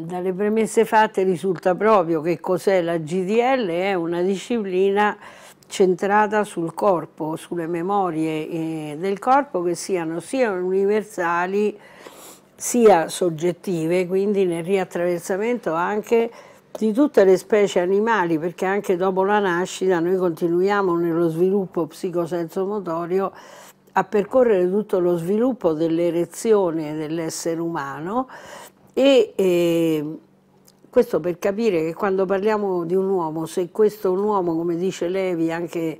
Dalle premesse fatte risulta proprio che cos'è la GDL, è una disciplina centrata sul corpo, sulle memorie eh, del corpo che siano sia universali sia soggettive, quindi nel riattraversamento anche di tutte le specie animali, perché anche dopo la nascita noi continuiamo nello sviluppo psicosensomotorio a percorrere tutto lo sviluppo dell'erezione dell'essere umano e eh, questo per capire che quando parliamo di un uomo, se questo è un uomo, come dice Levi, anche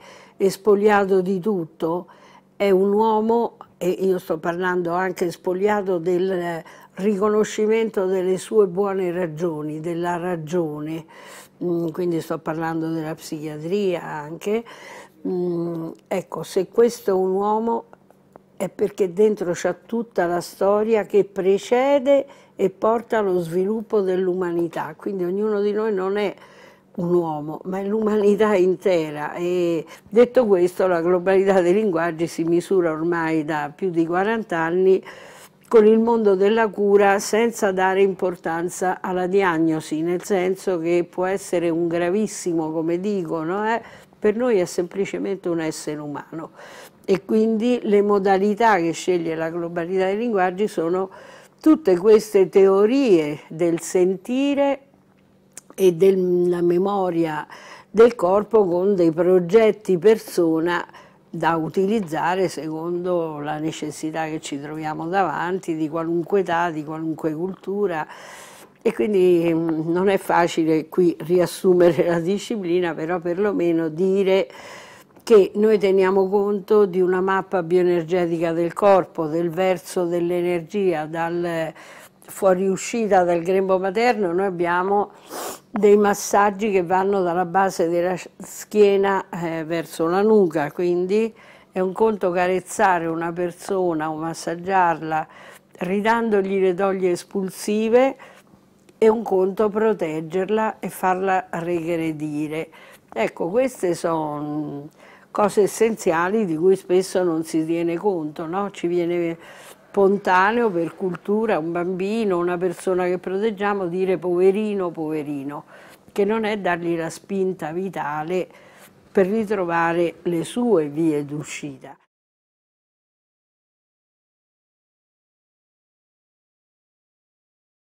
spogliato di tutto, è un uomo, e io sto parlando anche spogliato del riconoscimento delle sue buone ragioni, della ragione, mm, quindi sto parlando della psichiatria anche, mm, ecco, se questo è un uomo è perché dentro c'è tutta la storia che precede e porta allo sviluppo dell'umanità. Quindi ognuno di noi non è un uomo, ma è l'umanità intera. E detto questo, la globalità dei linguaggi si misura ormai da più di 40 anni con il mondo della cura senza dare importanza alla diagnosi, nel senso che può essere un gravissimo, come dicono, eh? per noi è semplicemente un essere umano e quindi le modalità che sceglie la globalità dei linguaggi sono tutte queste teorie del sentire e della memoria del corpo con dei progetti persona da utilizzare secondo la necessità che ci troviamo davanti di qualunque età, di qualunque cultura e quindi mm, non è facile qui riassumere la disciplina, però perlomeno dire che noi teniamo conto di una mappa bioenergetica del corpo, del verso dell'energia, dal fuoriuscita dal grembo materno, noi abbiamo dei massaggi che vanno dalla base della schiena eh, verso la nuca, quindi è un conto carezzare una persona o massaggiarla ridandogli le doglie espulsive, è un conto proteggerla e farla regredire. Ecco, queste sono cose essenziali di cui spesso non si tiene conto, no? ci viene spontaneo per cultura un bambino, una persona che proteggiamo dire poverino, poverino, che non è dargli la spinta vitale per ritrovare le sue vie d'uscita.